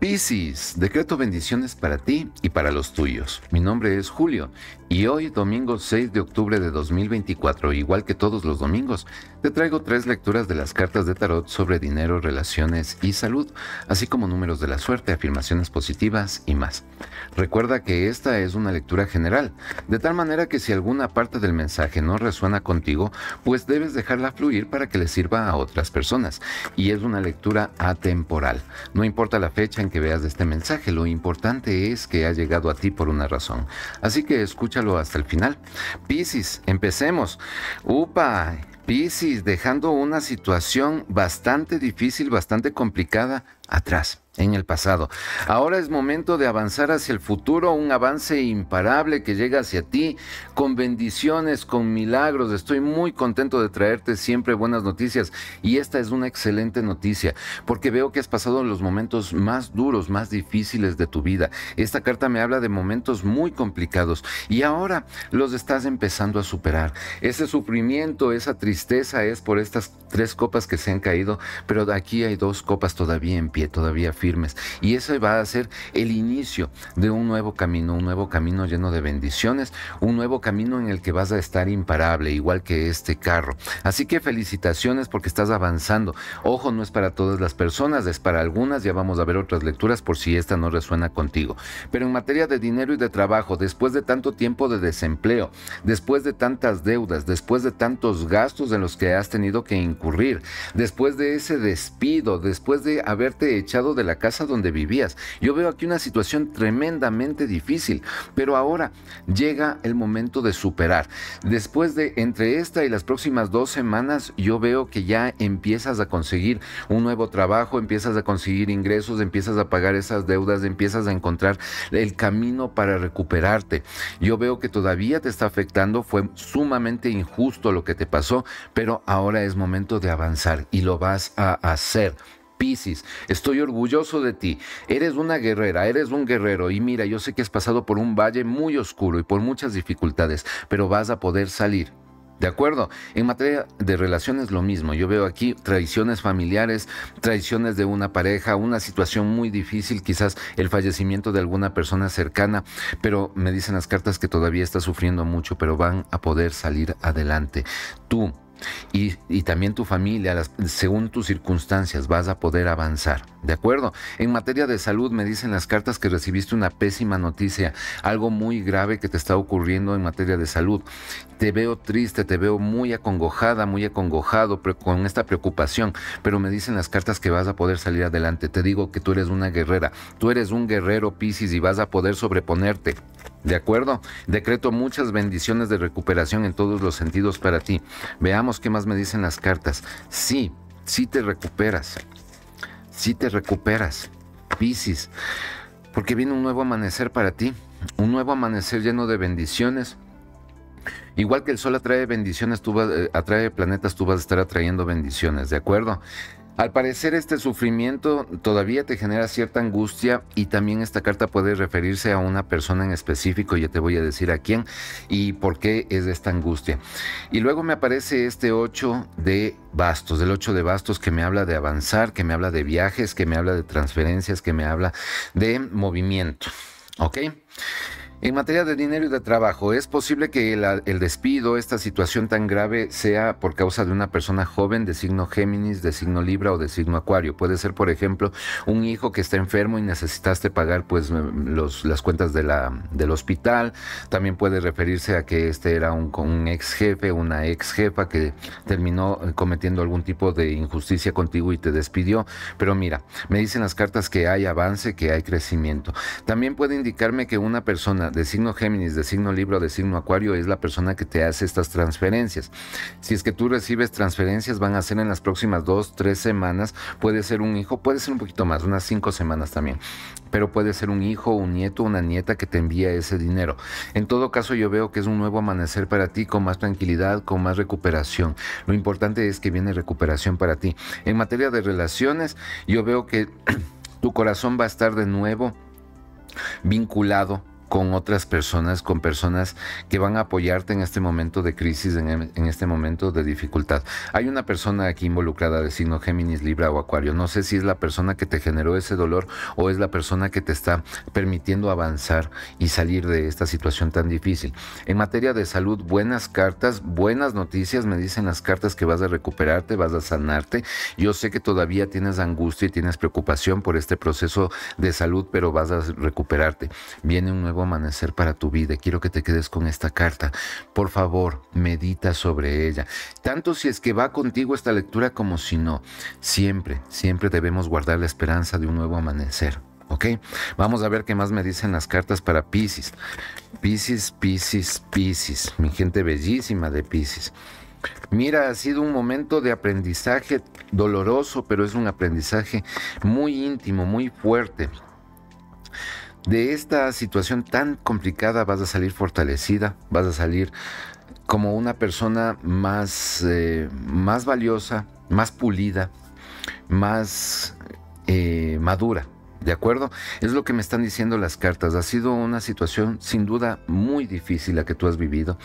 Piscis, decreto bendiciones para ti y para los tuyos. Mi nombre es Julio y hoy, domingo 6 de octubre de 2024, igual que todos los domingos, te traigo tres lecturas de las cartas de tarot sobre dinero, relaciones y salud, así como números de la suerte, afirmaciones positivas y más. Recuerda que esta es una lectura general, de tal manera que si alguna parte del mensaje no resuena contigo, pues debes dejarla fluir para que le sirva a otras personas. Y es una lectura atemporal, no importa la fecha en que veas de este mensaje. Lo importante es que ha llegado a ti por una razón. Así que escúchalo hasta el final. Piscis, empecemos. Upa, Piscis, dejando una situación bastante difícil, bastante complicada atrás, en el pasado. Ahora es momento de avanzar hacia el futuro, un avance imparable que llega hacia ti con bendiciones, con milagros. Estoy muy contento de traerte siempre buenas noticias y esta es una excelente noticia porque veo que has pasado los momentos más duros, más difíciles de tu vida. Esta carta me habla de momentos muy complicados y ahora los estás empezando a superar. Ese sufrimiento, esa tristeza es por estas tres copas que se han caído, pero aquí hay dos copas todavía en pie todavía firmes. Y ese va a ser el inicio de un nuevo camino, un nuevo camino lleno de bendiciones, un nuevo camino en el que vas a estar imparable, igual que este carro. Así que felicitaciones porque estás avanzando. Ojo, no es para todas las personas, es para algunas. Ya vamos a ver otras lecturas por si esta no resuena contigo. Pero en materia de dinero y de trabajo, después de tanto tiempo de desempleo, después de tantas deudas, después de tantos gastos en los que has tenido que incurrir, después de ese despido, después de haberte echado de la casa donde vivías. Yo veo aquí una situación tremendamente difícil, pero ahora llega el momento de superar. Después de entre esta y las próximas dos semanas, yo veo que ya empiezas a conseguir un nuevo trabajo, empiezas a conseguir ingresos, empiezas a pagar esas deudas, empiezas a encontrar el camino para recuperarte. Yo veo que todavía te está afectando, fue sumamente injusto lo que te pasó, pero ahora es momento de avanzar y lo vas a hacer. Piscis, estoy orgulloso de ti. Eres una guerrera, eres un guerrero. Y mira, yo sé que has pasado por un valle muy oscuro y por muchas dificultades, pero vas a poder salir. ¿De acuerdo? En materia de relaciones lo mismo. Yo veo aquí traiciones familiares, traiciones de una pareja, una situación muy difícil, quizás el fallecimiento de alguna persona cercana, pero me dicen las cartas que todavía está sufriendo mucho, pero van a poder salir adelante. Tú y, también tu familia, según tus circunstancias vas a poder avanzar, ¿de acuerdo? En materia de salud me dicen las cartas que recibiste una pésima noticia, algo muy grave que te está ocurriendo en materia de salud. Te veo triste, te veo muy acongojada, muy acongojado, con esta preocupación, pero me dicen las cartas que vas a poder salir adelante. Te digo que tú eres una guerrera, tú eres un guerrero Piscis y vas a poder sobreponerte ¿De acuerdo? Decreto muchas bendiciones de recuperación en todos los sentidos para ti. Veamos qué más me dicen las cartas. Sí, sí te recuperas. Sí te recuperas. Piscis. Porque viene un nuevo amanecer para ti. Un nuevo amanecer lleno de bendiciones. Igual que el sol atrae bendiciones, tú eh, atrae planetas, tú vas a estar atrayendo bendiciones, ¿de acuerdo? Al parecer este sufrimiento todavía te genera cierta angustia y también esta carta puede referirse a una persona en específico, ya te voy a decir a quién y por qué es esta angustia. Y luego me aparece este 8 de bastos, del 8 de bastos que me habla de avanzar, que me habla de viajes, que me habla de transferencias, que me habla de movimiento. ¿Ok? En materia de dinero y de trabajo, ¿es posible que el, despido, esta situación tan grave, sea por causa de una persona joven de signo Géminis, de signo Libra o de signo Acuario? Puede ser, por ejemplo, un hijo que está enfermo y necesitaste pagar pues, eh, las cuentas del hospital. También puede referirse a que este era un, un ex jefe, una ex jefa que terminó cometiendo algún tipo de injusticia contigo y te despidió. Pero mira, me dicen las cartas que hay avance, que hay crecimiento. También puede indicarme que una persona de signo Géminis, de signo Libro, de signo Acuario es la persona que te hace estas transferencias. Si es que tú recibes transferencias, van a ser en las próximas dos, tres semanas. Puede ser un hijo, puede ser un poquito más, unas cinco semanas también. Pero puede ser un hijo, un nieto, una nieta que te envía ese dinero. En todo caso, yo veo que es un nuevo amanecer para ti con más tranquilidad, con más recuperación. Lo importante es que viene recuperación para ti. En materia de relaciones, yo veo que tu corazón va a estar de nuevo vinculado con otras personas, con personas que van a apoyarte en este momento de crisis, en, este momento de dificultad. Hay una persona aquí involucrada de signo Géminis, Libra o Acuario. No sé si es la persona que te generó ese dolor o es la persona que te está permitiendo avanzar y salir de esta situación tan difícil. En materia de salud, buenas cartas, buenas noticias, me dicen las cartas que vas a recuperarte, vas a sanarte. Yo sé que todavía tienes angustia y tienes preocupación por este proceso de salud, pero vas a recuperarte. Viene un nuevo amanecer para tu vida. Quiero que te quedes con esta carta. Por favor, medita sobre ella. Tanto si es que va contigo esta lectura como si no. Siempre, siempre debemos guardar la esperanza de un nuevo amanecer. ¿ok? Vamos a ver qué más me dicen las cartas para pisis pisis pisis pisis Mi gente bellísima de Pisces. Mira, ha sido un momento de aprendizaje doloroso, pero es un aprendizaje muy íntimo, muy fuerte de esta situación tan complicada vas a salir fortalecida, vas a salir como una persona más, eh, valiosa, más pulida, más eh, madura. ¿De acuerdo? Es lo que me están diciendo las cartas. Ha sido una situación sin duda muy difícil la que tú has vivido.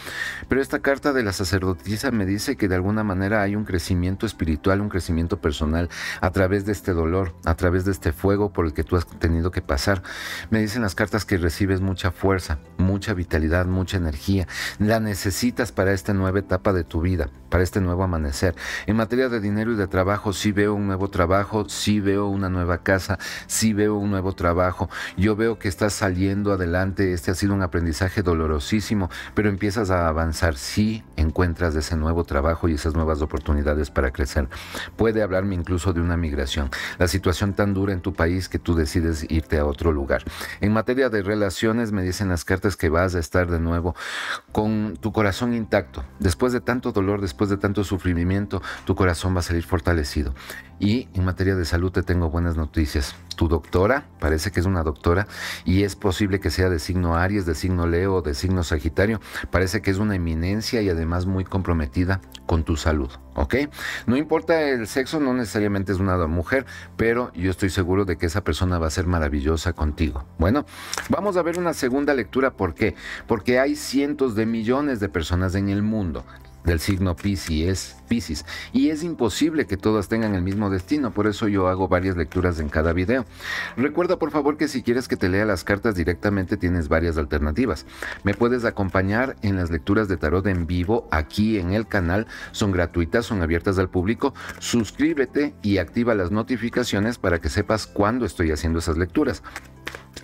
Pero esta carta de la sacerdotisa me dice que de alguna manera hay un crecimiento espiritual, un crecimiento personal a través de este dolor, a través de este fuego por el que tú has tenido que pasar. Me dicen las cartas que recibes mucha fuerza, mucha vitalidad, mucha energía. La necesitas para esta nueva etapa de tu vida, para este nuevo amanecer. En materia de dinero y de trabajo, sí veo un nuevo trabajo, sí veo una nueva casa, sí veo un nuevo trabajo. Yo veo que estás saliendo adelante, este ha sido un aprendizaje dolorosísimo, pero empiezas a avanzar. si encuentras ese nuevo trabajo y esas nuevas oportunidades para crecer. Puede hablarme incluso de una migración, la situación tan dura en tu país que tú decides irte a otro lugar. En materia de relaciones, me dicen las cartas que vas a estar de nuevo con tu corazón intacto. Después de tanto dolor, después de tanto sufrimiento, tu corazón va a salir fortalecido. Y en materia de salud te tengo buenas noticias. Tu doctor parece que es una doctora, y es posible que sea de signo Aries, de signo Leo, de signo Sagitario. Parece que es una eminencia y además muy comprometida con tu salud, ¿ok? No importa el sexo, no necesariamente es una mujer, pero yo estoy seguro de que esa persona va a ser maravillosa contigo. Bueno, vamos a ver una segunda lectura, ¿por qué? Porque hay cientos de millones de personas en el mundo del signo Pisces Pisces. Y es imposible que todas tengan el mismo destino, por eso yo hago varias lecturas en cada video. Recuerda por favor que si quieres que te lea las cartas directamente tienes varias alternativas. Me puedes acompañar en las lecturas de tarot en vivo aquí en el canal, son gratuitas, son abiertas al público. Suscríbete y activa las notificaciones para que sepas cuándo estoy haciendo esas lecturas.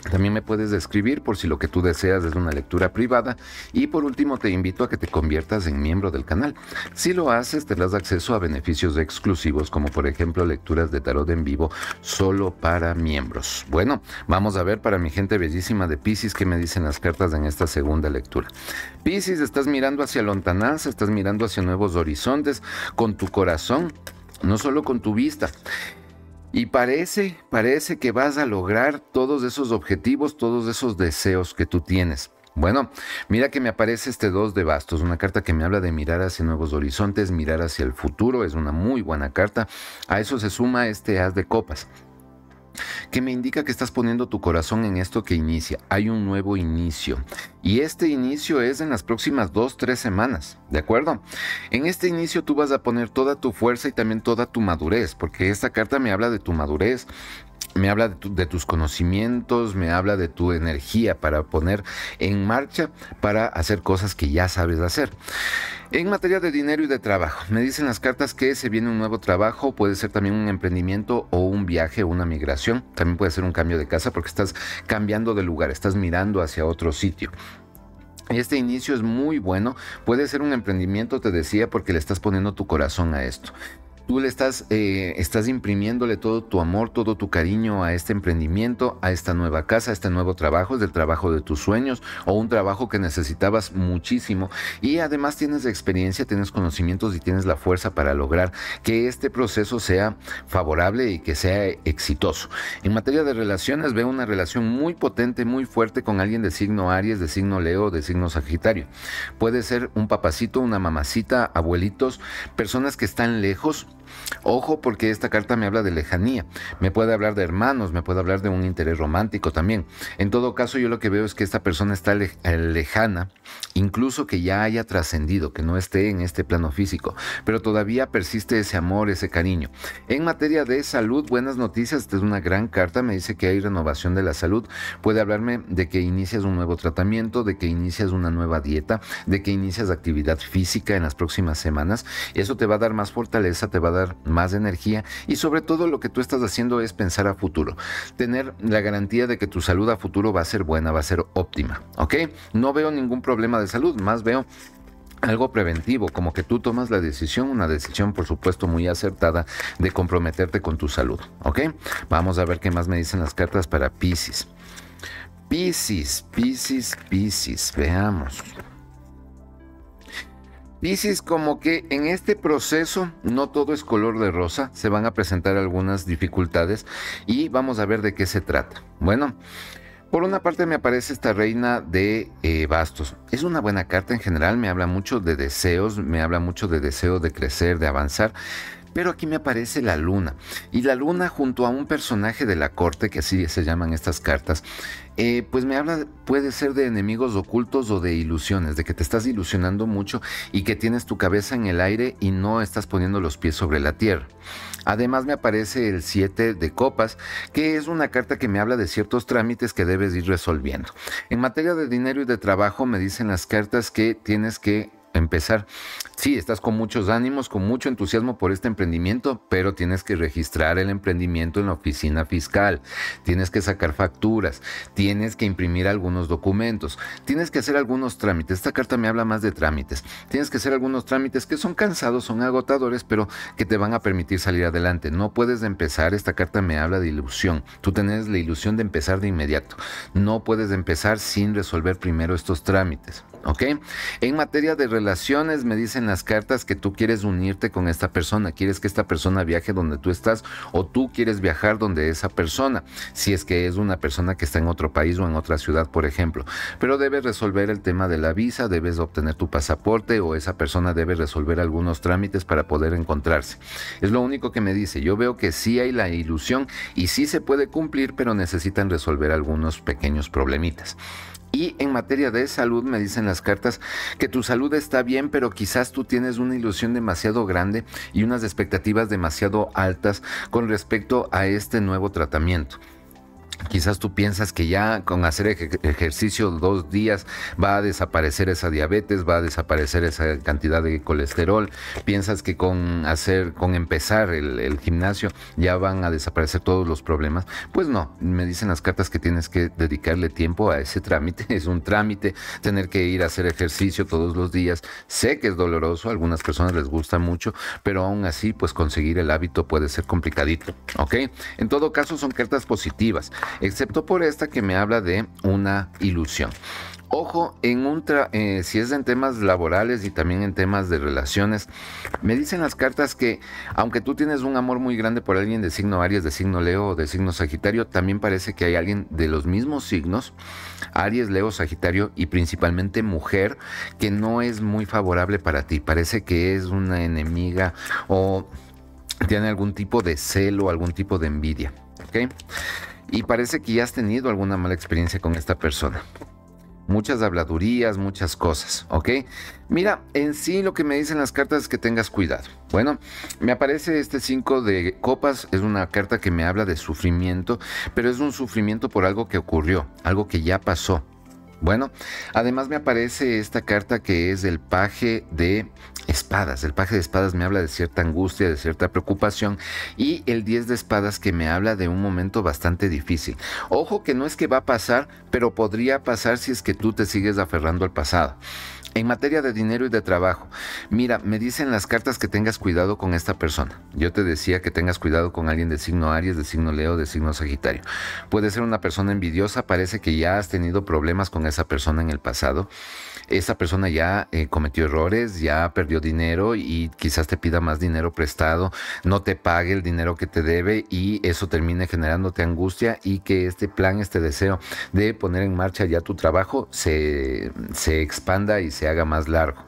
También me puedes describir por si lo que tú deseas es una lectura privada. Y por último, te invito a que te conviertas en miembro del canal. Si lo haces, te das acceso a beneficios exclusivos, como por ejemplo lecturas de tarot en vivo solo para miembros. Bueno, vamos a ver para mi gente bellísima de Pisces qué me dicen las cartas en esta segunda lectura. Pisces, estás mirando hacia lontananza, estás mirando hacia nuevos horizontes con tu corazón, no solo con tu vista. Y parece, parece que vas a lograr todos esos objetivos, todos esos deseos que tú tienes. Bueno, mira que me aparece este 2 de bastos, una carta que me habla de mirar hacia nuevos horizontes, mirar hacia el futuro, es una muy buena carta. A eso se suma este haz de copas que me indica que estás poniendo tu corazón en esto que inicia. Hay un nuevo inicio. Y este inicio es en las próximas dos, tres semanas, ¿de acuerdo? En este inicio tú vas a poner toda tu fuerza y también toda tu madurez, porque esta carta me habla de tu madurez, me habla de, tus conocimientos, me habla de tu energía para poner en marcha, para hacer cosas que ya sabes hacer. En materia de dinero y de trabajo, me dicen las cartas que se viene un nuevo trabajo, puede ser también un emprendimiento o un viaje o una migración, también puede ser un cambio de casa porque estás cambiando de lugar, estás mirando hacia otro sitio. Este inicio es muy bueno, puede ser un emprendimiento, te decía, porque le estás poniendo tu corazón a esto. Tú le estás, eh, estás imprimiéndole todo tu amor, todo tu cariño a este emprendimiento, a esta nueva casa, a este nuevo trabajo, es el trabajo de tus sueños o un trabajo que necesitabas muchísimo. Y además tienes experiencia, tienes conocimientos y tienes la fuerza para lograr que este proceso sea favorable y que sea exitoso. En materia de relaciones, veo una relación muy potente, muy fuerte con alguien de signo Aries, de signo Leo, de signo Sagitario. Puede ser un papacito, una mamacita, abuelitos, personas que están lejos Ojo porque esta carta me habla de lejanía, me puede hablar de hermanos, me puede hablar de un interés romántico también. En todo caso, yo lo que veo es que esta persona está eh, lejana, incluso que ya haya trascendido, que no esté en este plano físico, pero todavía persiste ese amor, ese cariño. En materia de salud, buenas noticias, esta es una gran carta, me dice que hay renovación de la salud, puede hablarme de que inicias un nuevo tratamiento, de que inicias una nueva dieta, de que inicias actividad física en las próximas semanas, eso te va a dar más fortaleza, te va a dar más energía y sobre todo lo que tú estás haciendo es pensar a futuro, tener la garantía de que tu salud a futuro va a ser buena, va a ser óptima, ¿ok? No veo ningún problema de salud, más veo algo preventivo, como que tú tomas la decisión, una decisión por supuesto muy acertada de comprometerte con tu salud, ¿ok? Vamos a ver qué más me dicen las cartas para Pisces. Pisces, Pisces, Pisces, veamos. Piscis, como que en este proceso no todo es color de rosa, se van a presentar algunas dificultades y vamos a ver de qué se trata. Bueno, por una parte me aparece esta reina de eh, bastos. Es una buena carta en general, me habla mucho de deseos, me habla mucho de deseo de crecer, de avanzar. Pero aquí me aparece la luna. Y la luna junto a un personaje de la corte, que así se llaman estas cartas, eh, pues me habla, puede ser de enemigos ocultos o de ilusiones, de que te estás ilusionando mucho y que tienes tu cabeza en el aire y no estás poniendo los pies sobre la tierra. Además me aparece el 7 de copas, que es una carta que me habla de ciertos trámites que debes ir resolviendo. En materia de dinero y de trabajo me dicen las cartas que tienes que empezar. Sí, estás con muchos ánimos, con mucho entusiasmo por este emprendimiento, pero tienes que registrar el emprendimiento en la oficina fiscal, tienes que sacar facturas, tienes que imprimir algunos documentos, tienes que hacer algunos trámites. Esta carta me habla más de trámites. Tienes que hacer algunos trámites que son cansados, son agotadores, pero que te van a permitir salir adelante. No puedes empezar, esta carta me habla de ilusión. Tú tenés la ilusión de empezar de inmediato. No puedes empezar sin resolver primero estos trámites. En materia de relaciones, me dicen las cartas que tú quieres unirte con esta persona, quieres que esta persona viaje donde tú estás o tú quieres viajar donde esa persona, si es que es una persona que está en otro país o en otra ciudad, por ejemplo. Pero debes resolver el tema de la visa, debes obtener tu pasaporte o esa persona debe resolver algunos trámites para poder encontrarse. Es lo único que me dice. Yo veo que sí hay la ilusión y sí se puede cumplir, pero necesitan resolver algunos pequeños problemitas. Y en materia de salud, me dicen las cartas, que tu salud está bien, pero quizás tú tienes una ilusión demasiado grande y unas expectativas demasiado altas con respecto a este nuevo tratamiento. Quizás tú piensas que ya con hacer ejercicio dos días va a desaparecer esa diabetes, va a desaparecer esa cantidad de colesterol. Piensas que con hacer, con empezar el, gimnasio ya van a desaparecer todos los problemas. Pues no, me dicen las cartas que tienes que dedicarle tiempo a ese trámite. Es un trámite tener que ir a hacer ejercicio todos los días. Sé que es doloroso, a algunas personas les gusta mucho, pero aún así, pues conseguir el hábito puede ser complicadito. ¿Ok? En todo caso, son cartas positivas excepto por esta que me habla de una ilusión. Ojo, en un eh, si es en temas laborales y también en temas de relaciones, me dicen las cartas que aunque tú tienes un amor muy grande por alguien de signo Aries, de signo Leo o de signo Sagitario, también parece que hay alguien de los mismos signos, Aries, Leo, Sagitario y principalmente mujer, que no es muy favorable para ti. Parece que es una enemiga o tiene algún tipo de celo, algún tipo de envidia. ¿okay? y parece que ya has tenido alguna mala experiencia con esta persona. Muchas habladurías, muchas cosas, ¿ok? Mira, en sí lo que me dicen las cartas es que tengas cuidado. Bueno, me aparece este 5 de copas, es una carta que me habla de sufrimiento, pero es un sufrimiento por algo que ocurrió, algo que ya pasó. Bueno, además me aparece esta carta que es el paje de espadas. El paje de espadas me habla de cierta angustia, de cierta preocupación y el 10 de espadas que me habla de un momento bastante difícil. Ojo que no es que va a pasar, pero podría pasar si es que tú te sigues aferrando al pasado. En materia de dinero y de trabajo, mira, me dicen las cartas que tengas cuidado con esta persona. Yo te decía que tengas cuidado con alguien de signo Aries, de signo Leo, de signo Sagitario. Puede ser una persona envidiosa, parece que ya has tenido problemas con esa persona en el pasado esa persona ya eh, cometió errores, ya perdió dinero y quizás te pida más dinero prestado, no te pague el dinero que te debe y eso termine generándote angustia y que este plan, este deseo de poner en marcha ya tu trabajo se, expanda y se haga más largo.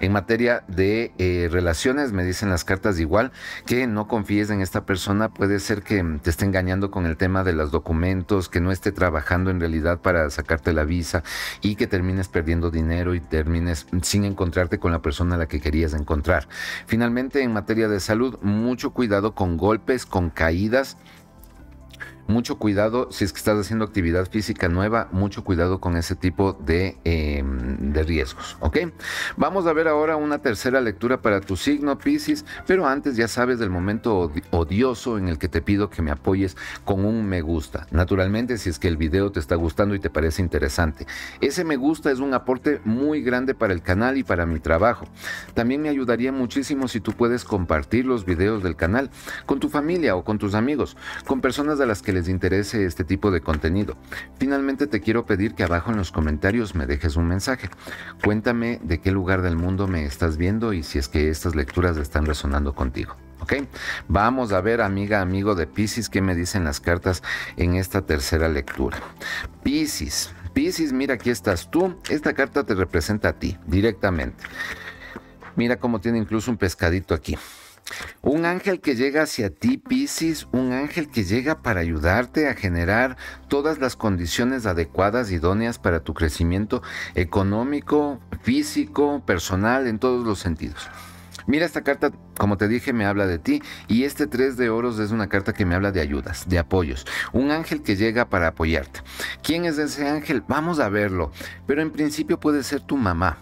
En materia de eh, relaciones, me dicen las cartas igual que no confíes en esta persona, puede ser que te esté engañando con el tema de los documentos, que no esté trabajando en realidad para sacarte la visa y que termines perdiendo dinero y termines sin encontrarte con la persona a la que querías encontrar. Finalmente, en materia de salud, mucho cuidado con golpes, con caídas mucho cuidado si es que estás haciendo actividad física nueva, mucho cuidado con ese tipo de, em, riesgos, ¿ok? Vamos a ver ahora una tercera lectura para tu signo, Pisces, pero antes ya sabes del momento odioso en el que te pido que me apoyes con un me gusta. Naturalmente, si es que el video te está gustando y te parece interesante. Ese me gusta es un aporte muy grande para el canal y para mi trabajo. También me ayudaría muchísimo si tú puedes compartir los videos del canal con tu familia o con tus amigos, con personas de las que les interese este tipo de contenido. Finalmente te quiero pedir que abajo en los comentarios me dejes un mensaje. Cuéntame de qué lugar del mundo me estás viendo y si es que estas lecturas están resonando contigo. ¿ok? Vamos a ver, amiga, amigo de Pisces, qué me dicen las cartas en esta tercera lectura. Pisces, Pisces, mira, aquí estás tú. Esta carta te representa a ti directamente. Mira cómo tiene incluso un pescadito aquí. Un ángel que llega hacia ti, Piscis, un ángel que llega para ayudarte a generar todas las condiciones adecuadas, idóneas para tu crecimiento económico, físico, personal, en todos los sentidos. Mira, esta carta, como te dije, me habla de ti y este 3 de oros es una carta que me habla de ayudas, de apoyos. Un ángel que llega para apoyarte. ¿Quién es ese ángel? Vamos a verlo, pero en principio puede ser tu mamá.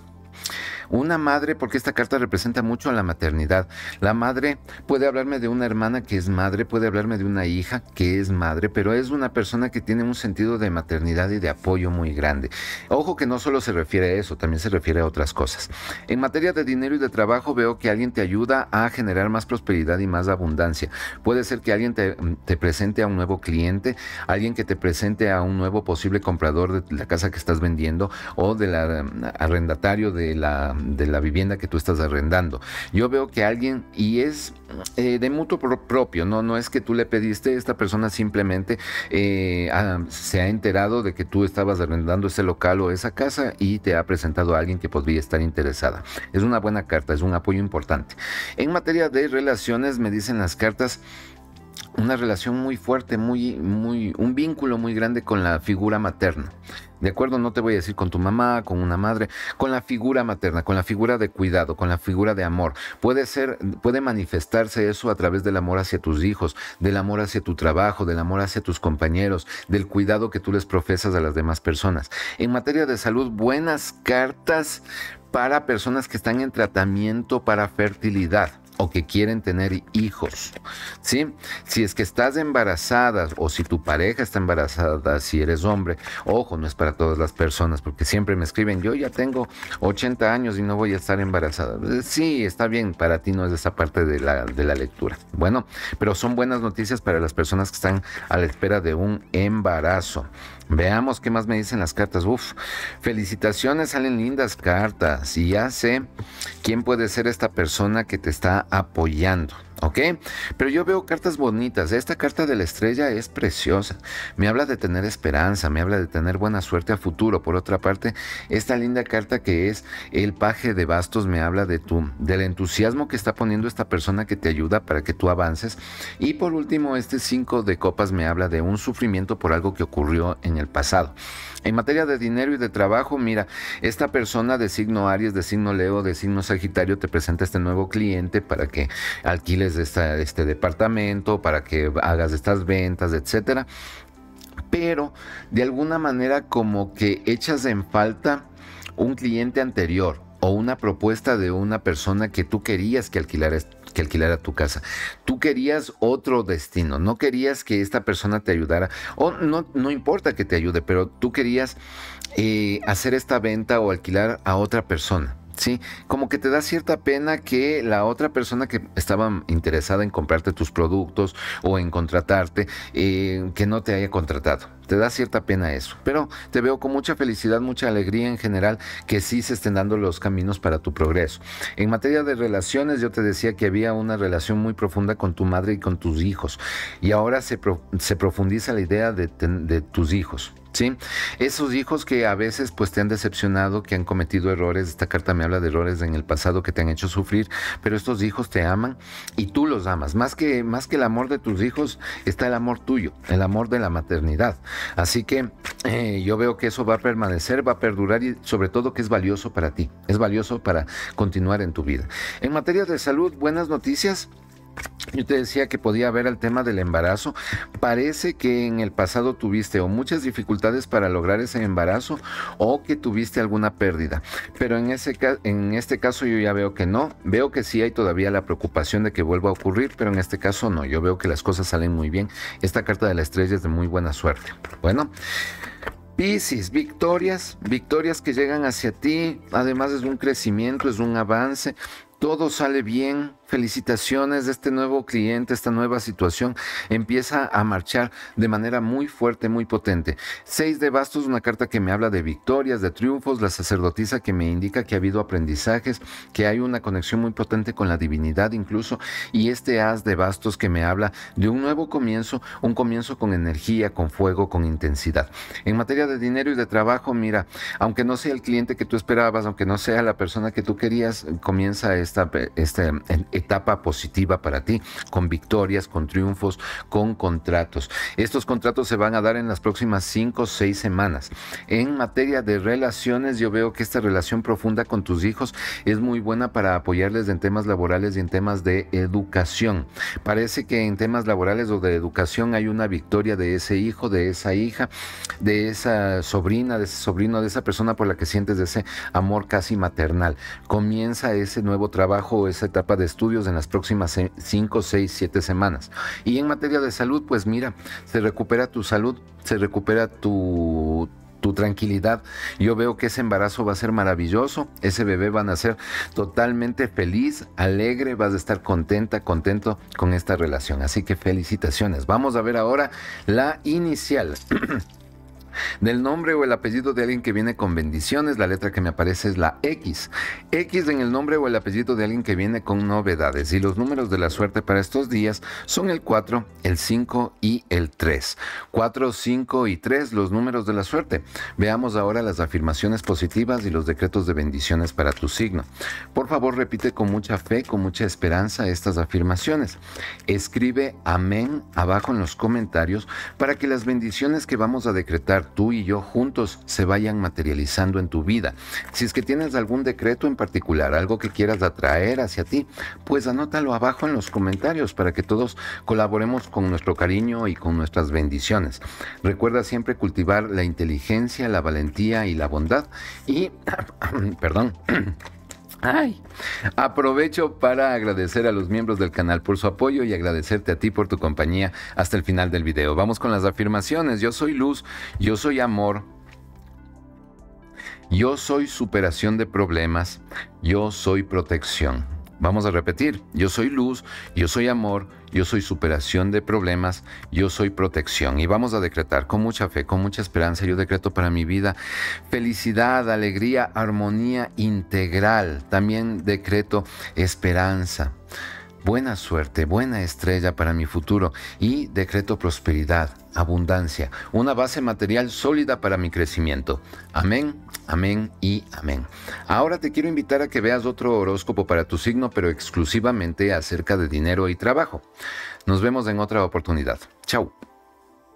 Una madre, porque esta carta representa mucho a la maternidad. La madre puede hablarme de una hermana que es madre, puede hablarme de una hija que es madre, pero es una persona que tiene un sentido de maternidad y de apoyo muy grande. Ojo que no solo se refiere a eso, también se refiere a otras cosas. En materia de dinero y de trabajo veo que alguien te ayuda a generar más prosperidad y más abundancia. Puede ser que alguien te, mm, te presente a un nuevo cliente, alguien que te presente a un nuevo posible comprador de la casa que estás vendiendo o del mm, arrendatario de la de la vivienda que tú estás arrendando. Yo veo que alguien, y es eh, de mutuo propio, ¿no? no es que tú le pediste, esta persona simplemente eh, ah, se ha enterado de que tú estabas arrendando ese local o esa casa y te ha presentado a alguien que podría estar interesada. Es una buena carta, es un apoyo importante. En materia de relaciones, me dicen las cartas, una relación muy fuerte, muy, muy, un vínculo muy grande con la figura materna. De acuerdo, no te voy a decir con tu mamá, con una madre, con la figura materna, con la figura de cuidado, con la figura de amor. Puede ser, puede manifestarse eso a través del amor hacia tus hijos, del amor hacia tu trabajo, del amor hacia tus compañeros, del cuidado que tú les profesas a las demás personas. En materia de salud, buenas cartas para personas que están en tratamiento para fertilidad o que quieren tener hijos, ¿sí? Si es que estás embarazada o si tu pareja está embarazada, si eres hombre, ojo, no es para todas las personas, porque siempre me escriben, yo ya tengo 80 años y no voy a estar embarazada. Eh, sí, está bien, para ti no es esa parte de la, de la lectura. Bueno, pero son buenas noticias para las personas que están a la espera de un embarazo. Veamos qué más me dicen las cartas. Uf, felicitaciones, salen lindas cartas. Y ya sé quién puede ser esta persona que te está apoyando. ¿ok? Pero yo veo cartas bonitas. Esta carta de la estrella es preciosa. Me habla de tener esperanza, me habla de tener buena suerte a futuro. Por otra parte, esta linda carta que es el paje de bastos me habla de tú, del entusiasmo que está poniendo esta persona que te ayuda para que tú avances. Y por último, este 5 de copas me habla de un sufrimiento por algo que ocurrió en el pasado. En materia de dinero y de trabajo, mira, esta persona de signo Aries, de signo Leo, de signo Sagitario te presenta este nuevo cliente para que alquiles de este departamento, para que hagas estas ventas, etcétera. Pero de alguna manera como que echas en falta un cliente anterior o una propuesta de una persona que tú querías que alquilara, que tu casa. Tú querías otro destino, no querías que esta persona te ayudara, o no, no importa que te ayude, pero tú querías eh, hacer esta venta o alquilar a otra persona. ¿sí? Como que te da cierta pena que la otra persona que estaba interesada en comprarte tus productos o en contratarte, eh, que no te haya contratado. Te da cierta pena eso. Pero te veo con mucha felicidad, mucha alegría en general, que sí se estén dando los caminos para tu progreso. En materia de relaciones, yo te decía que había una relación muy profunda con tu madre y con tus hijos. Y ahora se, profundiza la idea de tus hijos. ¿sí? Esos hijos que a veces pues te han decepcionado, que han cometido errores, esta carta me habla de errores en el pasado que te han hecho sufrir, pero estos hijos te aman y tú los amas. Más que, más que el amor de tus hijos está el amor tuyo, el amor de la maternidad. Así que eh, yo veo que eso va a permanecer, va a perdurar y sobre todo que es valioso para ti, es valioso para continuar en tu vida. En materia de salud, buenas noticias. Yo te decía que podía ver el tema del embarazo. Parece que en el pasado tuviste o muchas dificultades para lograr ese embarazo o que tuviste alguna pérdida. Pero en, ese, en este caso yo ya veo que no. Veo que sí hay todavía la preocupación de que vuelva a ocurrir, pero en este caso no. Yo veo que las cosas salen muy bien. Esta carta de la estrella es de muy buena suerte. Bueno. Pisces, victorias, victorias que llegan hacia ti, además es un crecimiento, es un avance, todo sale bien, felicitaciones de este nuevo cliente, esta nueva situación empieza a marchar de manera muy fuerte, muy potente. Seis de bastos, una carta que me habla de victorias, de triunfos, la sacerdotisa que me indica que ha habido aprendizajes, que hay una conexión muy potente con la divinidad incluso, y este haz de bastos que me habla de un nuevo comienzo, un comienzo con energía, con fuego, con intensidad. En materia de dinero y de trabajo, mira, aunque no sea el cliente que tú esperabas, aunque no sea la persona que tú querías, comienza esta, esta, etapa positiva para ti, con victorias, con triunfos, con contratos. Estos contratos se van a dar en las próximas cinco o seis semanas. En materia de relaciones, yo veo que esta relación profunda con tus hijos es muy buena para apoyarles en temas laborales y en temas de educación. Parece que en temas laborales o de educación hay una victoria de ese hijo, de esa hija, de esa sobrina, de ese sobrino, de esa persona por la que sientes ese amor casi maternal. Comienza ese nuevo trabajo, esa etapa de estudio en las próximas 5, 6, 7 semanas. Y en materia de salud, pues mira, se recupera tu salud, se recupera tu, tu tranquilidad. Yo veo que ese embarazo va a ser maravilloso, ese bebé va a ser totalmente feliz, alegre, vas a estar contenta, contento con esta relación. Así que felicitaciones. Vamos a ver ahora la inicial. del nombre o el apellido de alguien que viene con bendiciones, la letra que me aparece es la X. X en el nombre o el apellido de alguien que viene con novedades. Y los números de la suerte para estos días son el 4, el 5 y el 3. 4, 5 y 3, los números de la suerte. Veamos ahora las afirmaciones positivas y los decretos de bendiciones para tu signo. Por favor, repite con mucha fe, con mucha esperanza estas afirmaciones. Escribe amén abajo en los comentarios para que las bendiciones que vamos a decretar tú y yo juntos se vayan materializando en tu vida. Si es que tienes algún decreto en particular, algo que quieras atraer hacia ti, pues anótalo abajo en los comentarios para que todos colaboremos con nuestro cariño y con nuestras bendiciones. Recuerda siempre cultivar la inteligencia, la valentía y la bondad y, perdón, Ay, aprovecho para agradecer a los miembros del canal por su apoyo y agradecerte a ti por tu compañía hasta el final del video. Vamos con las afirmaciones. Yo soy luz, yo soy amor, yo soy superación de problemas, yo soy protección. Vamos a repetir, yo soy luz, yo soy amor, yo soy superación de problemas, yo soy protección. Y vamos a decretar con mucha fe, con mucha esperanza, yo decreto para mi vida felicidad, alegría, armonía integral. También decreto esperanza buena suerte, buena estrella para mi futuro y decreto prosperidad, abundancia, una base material sólida para mi crecimiento. Amén, amén y amén. Ahora te quiero invitar a que veas otro horóscopo para tu signo, pero exclusivamente acerca de dinero y trabajo. Nos vemos en otra oportunidad. Chao.